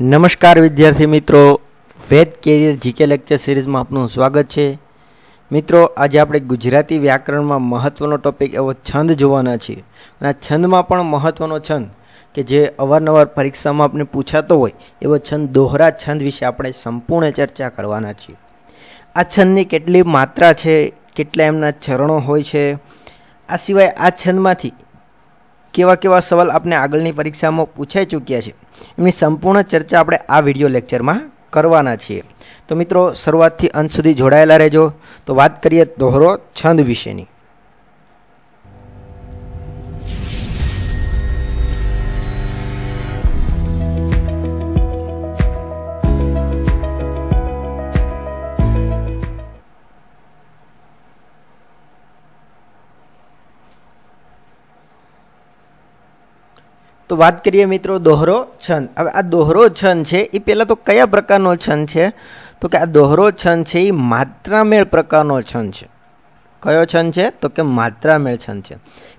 નમસ્કાર વિદ્યાર્થી મિત્રો વેદ કેરિયર જીકે લેક્ચર સિરીઝમાં આપનું સ્વાગત છે મિત્રો આજે આપણે ગુજરાતી વ્યાકરણમાં મહત્ત્વનો ટોપિક એવો છંદ જોવાના છીએ અને આ છંદમાં પણ મહત્ત્વનો છંદ કે જે અવારનવાર પરીક્ષામાં આપણે પૂછાતો હોય એવો છંદ દોહરા છંદ વિશે આપણે સંપૂર્ણ ચર્ચા કરવાના છીએ આ છંદની કેટલી માત્રા છે કેટલા એમના ચરણો હોય છે આ સિવાય આ છંદમાંથી કેવા કેવા સવાલ આપણે આગળની પરીક્ષામાં પૂછાઈ ચૂક્યા છે એમની સંપૂર્ણ ચર્ચા આપણે આ વિડિયો લેક્ચરમાં કરવાના છીએ તો મિત્રો શરૂઆતથી અંત સુધી જોડાયેલા રહેજો તો વાત કરીએ દોહરો છંદ વિશેની તો વાત કરીએ મિત્રો દોહરો છંદ હવે આ દોહરો છંદ છે એ પહેલાં તો કયા પ્રકારનો છંદ છે તો કે આ દોહરો છંદ છે એ માત્રામેળ પ્રકારનો છંદ છે કયો છંદ છે તો કે માત્રામેળ છંદ છે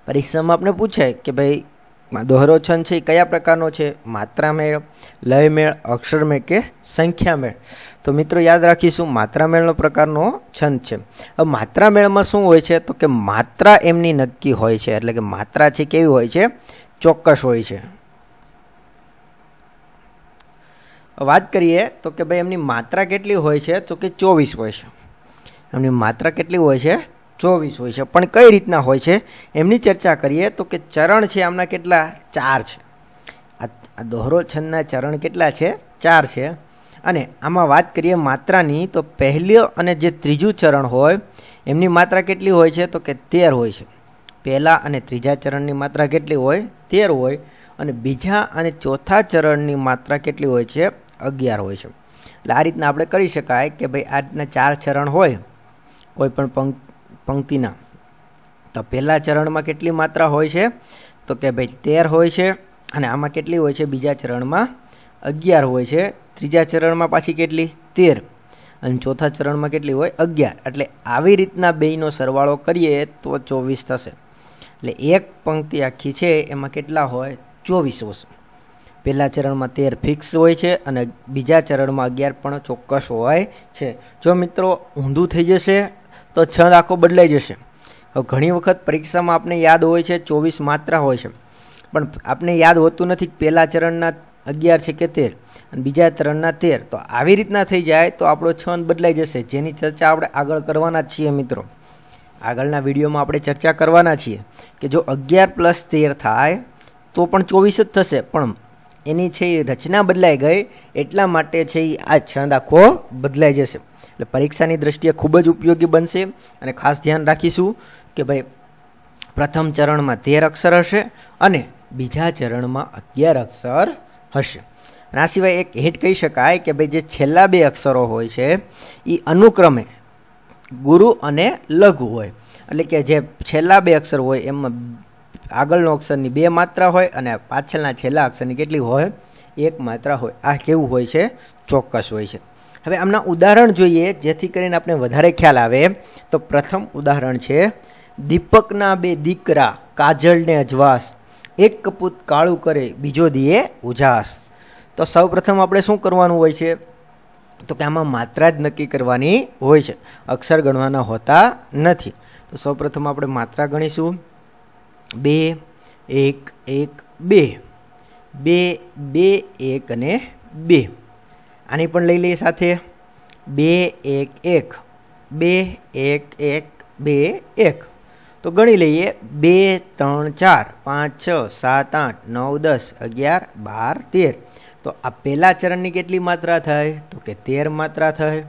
પરીક્ષામાં આપણે પૂછાય કે ભાઈ દોહરો છંદ છે એ કયા પ્રકારનો છે માત્રામેળ લયમેળ અક્ષરમેળ કે સંખ્યામેળ તો મિત્રો યાદ રાખીશું માત્રામેળનો પ્રકારનો છંદ છે હવે માત્રામેળમાં શું હોય છે તો કે માત્રા એમની નક્કી હોય છે એટલે કે માત્રા છે કેવી હોય છે ચોક્કસ હોય છે વાત કરીએ તો કે ભાઈ એમની માત્રા કેટલી હોય છે તો કે 24 હોય છે એમની માત્રા કેટલી હોય છે 24 હોય છે પણ કઈ રીતના હોય છે એમની ચર્ચા કરીએ તો કે ચરણ છે આમના કેટલા ચાર છે આ દોહરો છંદના ચરણ કેટલા છે ચાર છે અને આમાં વાત કરીએ માત્રાની તો પહેલો અને જે ત્રીજું ચરણ હોય એમની માત્રા કેટલી હોય છે તો કે 13 હોય છે પહેલા અને ત્રીજા ચરણની માત્રા કેટલી હોય તેર હોય અને બીજા અને ચોથા ચરણની માત્રા કેટલી હોય છે અગિયાર હોય છે એટલે આ રીતના આપણે કરી શકાય કે ભાઈ આ રીતના ચાર ચરણ હોય કોઈ પણ પંક પંક્તિના તો પહેલા ચરણમાં કેટલી માત્રા હોય છે તો કે ભાઈ તેર હોય છે અને આમાં કેટલી હોય છે બીજા ચરણમાં અગિયાર હોય છે ત્રીજા ચરણમાં પાછી કેટલી તેર અને ચોથા ચરણમાં કેટલી હોય અગિયાર એટલે આવી રીતના બેયનો સરવાળો કરીએ તો ચોવીસ થશે એક પંક્તિ આખી છે એમાં કેટલા હોય 24 વસ પેલા ચરણમાં 13 ફિક્સ હોય છે અને બીજા ચરણમાં 11 પણ ચોક્કસ હોય છે જો મિત્રો ઊંધું થઈ જશે તો 6 રાખો બદલાઈ જશે ઘણી વખત પરીક્ષામાં આપને યાદ હોય છે 24 માત્રા હોય છે પણ આપને યાદ હોતું નથી કે પેલા ચરણના 11 છે 71 અને બીજા ચરણના 13 તો આવી રીતના થઈ જાય તો આપણો 6 બદલાઈ જશે જેની ચર્ચા આપણે આગળ કરવાના જ છીએ મિત્રો આગળના વિડિયોમાં આપણે ચર્ચા કરવાના છીએ કે જો 11 + 13 થાય તો પણ 24 જ થશે પણ એની છય રચના બદલાઈ ગઈ એટલા માટે છે આ છંદાખો બદલાઈ જશે એટલે પરીક્ષાની દ્રષ્ટિએ ખૂબ જ ઉપયોગી બનશે અને ખાસ ધ્યાન રાખીશ કે ભાઈ પ્રથમ ચરણમાં 13 અક્ષર હશે અને બીજા ચરણમાં 11 અક્ષર હશે અને આસી ભાઈ એક હિટ કહી શકાય કે ભાઈ જે છેલા બે અક્ષરો હોય છે ઈ અનુક્રમે ગુરુ અને લઘુ હોય એટલે કે જે છેલા બે અક્ષર હોય એમાં આગળનો અક્ષરની બે માત્રા હોય અને પાછળના છેલા અક્ષરની કેટલી હોય એક માત્રા હોય આ કેવું હોય છે ચોક્કસ હોય છે હવે આમના ઉદાહરણ જોઈએ જેથી કરીને આપને વધારે ખ્યાલ આવે તો પ્રથમ ઉદાહરણ છે દીપક ના બે દીકરા કાજળ ને અજવાસ એક પુત કાળુ કરે બીજો દીએ ઉજાસ તો સૌ પ્રથમ આપણે શું કરવાનું હોય છે તો કે માત્રા જ નક્કી કરવાની હોય છે અક્ષર ગણવાના હોતા નથી તો સૌપ્રથમ આપણે માત્રા ગણીશું 2 1 1 2 2 2 1 અને 2 આની પણ લઈ લેઈએ સાથે 2 1 1 2 1 1 2 1 તો ગણી લઈએ 2 3 4 5 6 7 8 9 10 11 12 13 તો આ પેલા ચરણની કેટલી માત્રા થાય તો કે 13 માત્રા થાય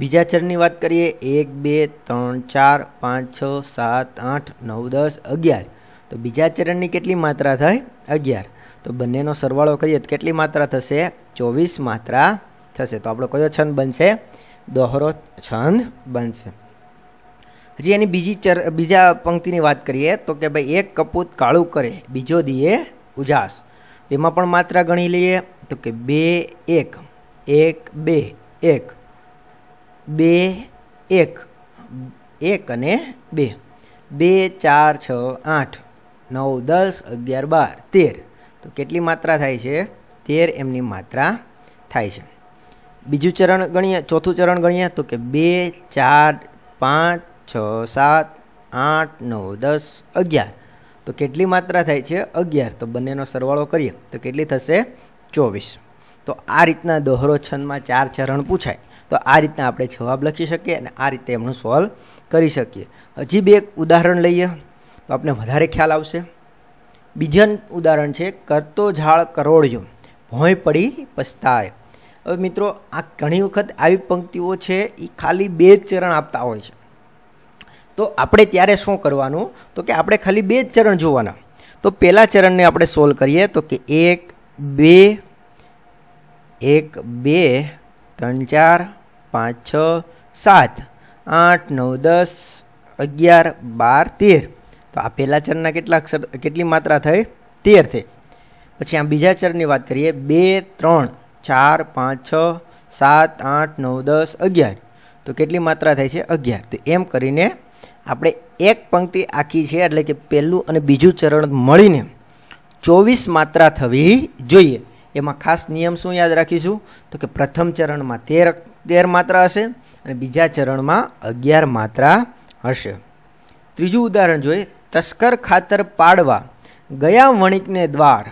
બીજા ચરણની વાત કરીએ 1 2 3 4 5 6 7 8 9 10 11 તો બીજા ચરણની કેટલી માત્રા થાય 11 તો બંનેનો સરવાળો કરીએ તો કેટલી માત્રા થશે 24 માત્રા થશે તો આપણો કયો છંદ બનશે દોહરો છંદ બનશે હજી એની બીજી બીજા પંક્તિની વાત કરીએ તો કે ભાઈ એક કપૂત કાળું કરે બીજો દીએ ઉજાસ તેમાં પણ માત્રા ગણી લેઈએ તો કે 2 1 1 2 1 2 1 1 અને 2 2 4 6 8 9 10 11 12 13 તો કેટલી માત્રા થાય છે 13 એમની માત્રા થાય છે બીજું ચરણ ગણિયા ચોથું ચરણ ગણિયા તો કે 2 4 5 6 7 8 9 10 11 તો કેટલી માત્રા થાય છે 11 તો બનેનો સરવાળો કરીએ તો કેટલી થશે 24 તો આ રીતના દોહરો છંદમાં 4 ચરણ પૂછાય તો આ રીતના આપણે જવાબ લખી શકીએ અને આ રીતે એમનું સોલ કરી શકીએ હજી બે એક ઉદાહરણ લઈએ તો આપને વધારે ખ્યાલ આવશે બીજાન ઉદાહરણ છે કર્તો ઝાળ કરોળ્યો ભોઈ પડી પસ્તાય હવે મિત્રો આ ઘણી વખત આવી પંક્તિઓ છે ઈ ખાલી બે ચરણ આપતા હોય છે તો આપણે ત્યારે શું કરવાનું તો કે આપણે ખાલી બે ચરણ જોવાના તો પેલા ચરણને આપણે સોલ્વ કરીએ તો કે 1 2 1 2 3 4 5 6 7 8 9 10 11 12 13 તો આ પેલા ચરણના કેટલા કેટલી માત્રા થઈ 13 થઈ પછી આમ બીજા ચરણની વાત કરીએ 2 3 4 5 6 7 8 9 10 11 તો કેટલી માત્રા થઈ છે 11 તો એમ કરીને આપણે એક પંક્તિ આખી છે એટલે કે પહેલું અને બીજું ચરણ મળીને 24 માત્રા થવી જોઈએ એમાં ખાસ નિયમ શું યાદ રાખીશું તો કે પ્રથમ ચરણમાં 13 13 માત્રા હશે અને બીજા ચરણમાં 11 માત્રા હશે ત્રીજું ઉદાહરણ જોઈએ તસ્કર ખાતર પાડવા ગયા વણિકને દ્વાર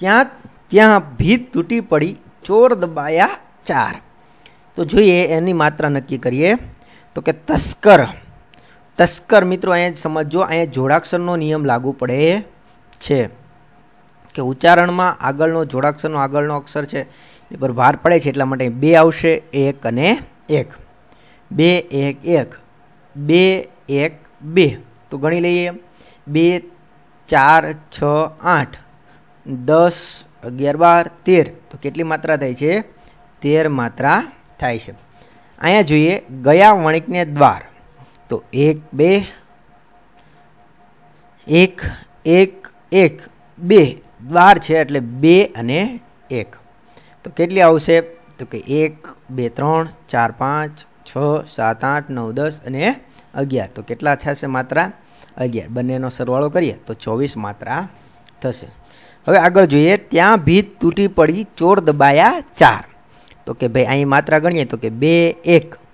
ત્યાં ત્યાં ભીત તૂટી પડી ચોર દબાયા ચાર તો જોઈએ એની માત્રા નક્કી કરીએ તો કે તસ્કર તસ્કર મિત્રો અયા સમજજો અયા જોડાક્ષરનો નિયમ લાગુ પડે છે કે ઉચ્ચારણમાં આગળનો જોડાક્ષરનો આગળનો અક્ષર છે ઉપર ભાર પડે છે એટલે માટે બે આવશે એક અને એક 2 1 1 2 1 2 તો ગણી લઈએ 2 4 6 8 10 11 12 13 તો કેટલી માત્રા થાય છે 13 માત્રા થાય છે અયા જોઈએ ગયા વણિકને દ્વાર તો 1 2 1 1 1 2 12 છે એટલે 2 અને 1 તો કેટલી આવશે તો કે 1 2 3 4 5 6 7 8 9 10 અને 11 તો કેટલા થશે માત્રા 11 બંનેનો સરવાળો કરીએ તો 24 માત્રા થશે હવે આગળ જોઈએ ત્યાં ભીત તૂટી પડી ચોર દબાયા 4 તો કે ભાઈ અહીં માત્રા ગણીએ તો કે 2 1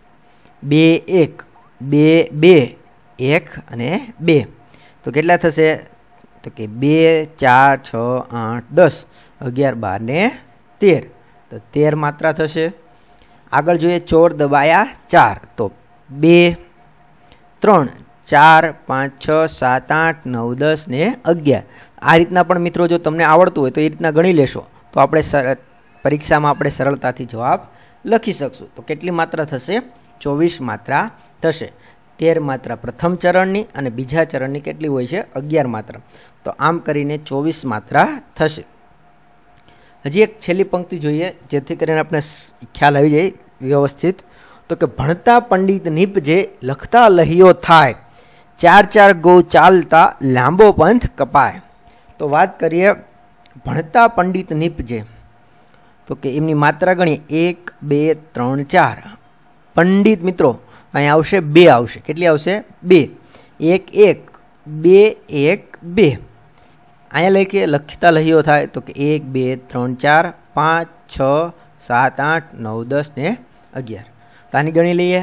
2 1 2 2 1 અને 2 તો કેટલા થશે તો કે 2 4 6 8 10 11 12 ને 13 તો 13 માત્રા થશે આગળ જોઈએ 4 દબાયા 4 તો 2 3 4 5 6 7 8 9 10 ને 11 આ રીતના પણ મિત્રો જો તમને આવડતું હોય તો એ રીતના ગણી લેશો તો આપણે પરીક્ષામાં આપણે સરળતાથી જવાબ લખી શકશું તો કેટલી માત્રા થશે 24 માત્રા થશે તેર માત્રા પ્રથમ ચરણની અને બીજા ચરણની કેટલી હોય છે અગિયાર માત્રા તો આમ કરીને ચોવીસ માત્રા થશે હજી એક છેલ્લી પંક્તિ જોઈએ જેથી કરીને આપણે ખ્યાલ આવી જાય વ્યવસ્થિત તો કે ભણતા પંડિત નીપ જે લખતા લહીઓ થાય ચાર ચાર ગો ચાલતા લાંબો પંથ કપાય તો વાત કરીએ ભણતા પંડિત નીપ જે તો કે એમની માત્રા ગણીએ એક બે ત્રણ ચાર પંડિત મિત્રો અહીં આવશે 2 આવશે કેટલી આવશે 2 1 1 2 1 2 આયા લઈ કે લખ્યતા લહીયો થાય તો કે 1 2 3 4 5 6 7 8 9 10 ને 11 તો આની ગણી લઈએ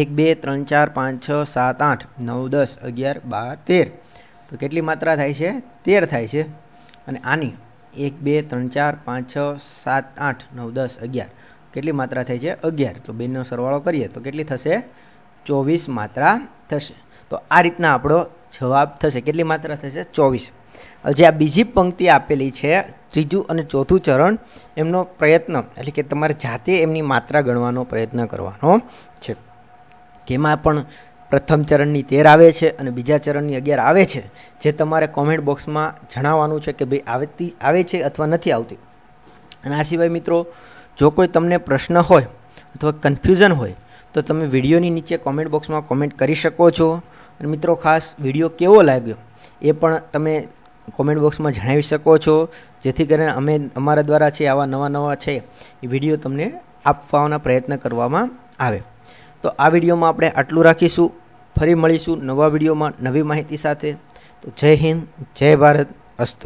1 2 3 4 5 6 7 8 9 10 11 12 13 તો કેટલી માત્રા થાય છે 13 થાય છે અને આની 1 2 3 4 5 6 7 8 9 10 11 કેટલી માત્રા થઈ છે અગિયાર તો બેનનો સરવાળો કરીએ તો કેટલી થશે ચોવીસ માત્રા થશે તો આ રીતના આપણો જવાબ થશે કેટલી માત્રા થશે ચોવીસ જે આ બીજી પંક્તિ આપેલી છે ત્રીજું અને ચોથું ચરણ એમનો પ્રયત્ન એટલે કે તમારે જાતે એમની માત્રા ગણવાનો પ્રયત્ન કરવાનો છે જેમાં પણ પ્રથમ ચરણની તેર આવે છે અને બીજા ચરણની અગિયાર આવે છે જે તમારે કોમેન્ટ બોક્સમાં જણાવવાનું છે કે ભાઈ આવતી આવે છે અથવા નથી આવતી અને આ સિવાય મિત્રો જો કોઈ તમને પ્રશ્ન હોય અથવા કન્ફ્યુઝન હોય તો તમે વિડિયો ની નીચે કમેન્ટ બોક્સ માં કમેન્ટ કરી શકો છો અને મિત્રો ખાસ વિડિયો કેવો લાગ્યો એ પણ તમે કમેન્ટ બોક્સ માં જણાવી શકો છો જેથી કરીને અમે અમારા દ્વારા છે આવા નવા નવા છે એ વિડિયો તમને આપવાનો પ્રયત્ન કરવામાં આવે તો આ વિડિયો માં આપણે આટલું રાખીશું ફરી મળીશું નવા વિડિયો માં નવી માહિતી સાથે તો જય હિન્દ જય ભારત અસ્ત